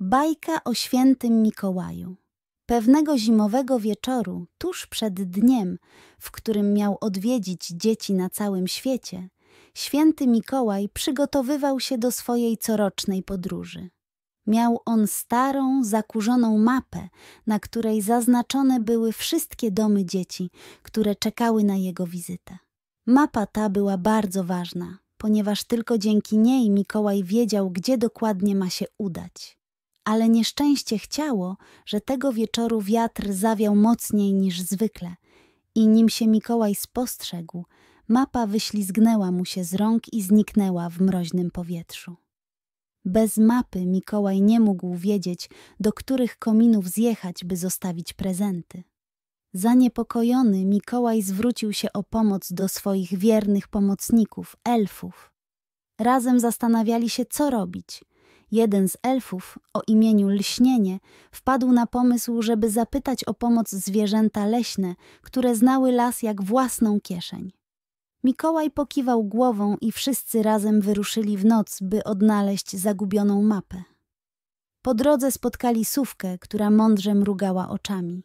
Bajka o świętym Mikołaju. Pewnego zimowego wieczoru, tuż przed dniem, w którym miał odwiedzić dzieci na całym świecie, święty Mikołaj przygotowywał się do swojej corocznej podróży. Miał on starą, zakurzoną mapę, na której zaznaczone były wszystkie domy dzieci, które czekały na jego wizytę. Mapa ta była bardzo ważna, ponieważ tylko dzięki niej Mikołaj wiedział, gdzie dokładnie ma się udać ale nieszczęście chciało, że tego wieczoru wiatr zawiał mocniej niż zwykle i nim się Mikołaj spostrzegł, mapa wyślizgnęła mu się z rąk i zniknęła w mroźnym powietrzu. Bez mapy Mikołaj nie mógł wiedzieć, do których kominów zjechać, by zostawić prezenty. Zaniepokojony Mikołaj zwrócił się o pomoc do swoich wiernych pomocników, elfów. Razem zastanawiali się, co robić – Jeden z elfów o imieniu Lśnienie wpadł na pomysł, żeby zapytać o pomoc zwierzęta leśne, które znały las jak własną kieszeń. Mikołaj pokiwał głową i wszyscy razem wyruszyli w noc, by odnaleźć zagubioną mapę. Po drodze spotkali Sówkę, która mądrze mrugała oczami.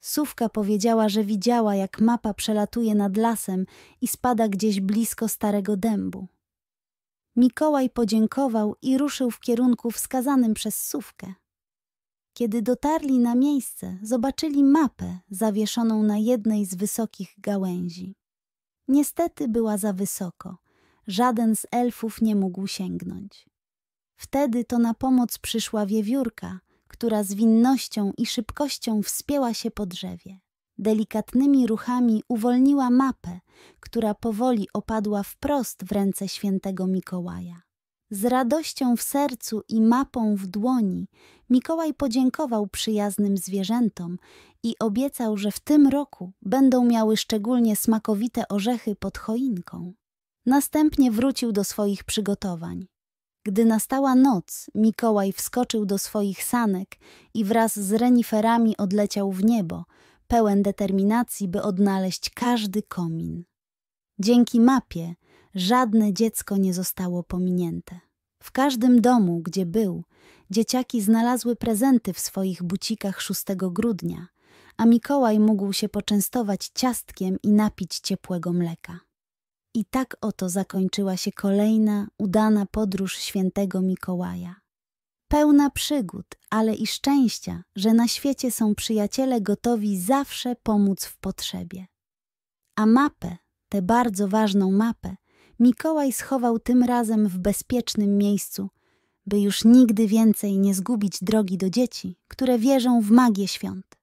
Sówka powiedziała, że widziała, jak mapa przelatuje nad lasem i spada gdzieś blisko starego dębu. Mikołaj podziękował i ruszył w kierunku wskazanym przez Sówkę. Kiedy dotarli na miejsce, zobaczyli mapę zawieszoną na jednej z wysokich gałęzi. Niestety była za wysoko. Żaden z elfów nie mógł sięgnąć. Wtedy to na pomoc przyszła wiewiórka, która z winnością i szybkością wspięła się po drzewie delikatnymi ruchami uwolniła mapę, która powoli opadła wprost w ręce świętego Mikołaja. Z radością w sercu i mapą w dłoni Mikołaj podziękował przyjaznym zwierzętom i obiecał, że w tym roku będą miały szczególnie smakowite orzechy pod choinką. Następnie wrócił do swoich przygotowań. Gdy nastała noc, Mikołaj wskoczył do swoich sanek i wraz z reniferami odleciał w niebo – pełen determinacji, by odnaleźć każdy komin. Dzięki mapie żadne dziecko nie zostało pominięte. W każdym domu, gdzie był, dzieciaki znalazły prezenty w swoich bucikach 6 grudnia, a Mikołaj mógł się poczęstować ciastkiem i napić ciepłego mleka. I tak oto zakończyła się kolejna udana podróż świętego Mikołaja pełna przygód, ale i szczęścia, że na świecie są przyjaciele gotowi zawsze pomóc w potrzebie. A mapę, tę bardzo ważną mapę, Mikołaj schował tym razem w bezpiecznym miejscu, by już nigdy więcej nie zgubić drogi do dzieci, które wierzą w magię świąt.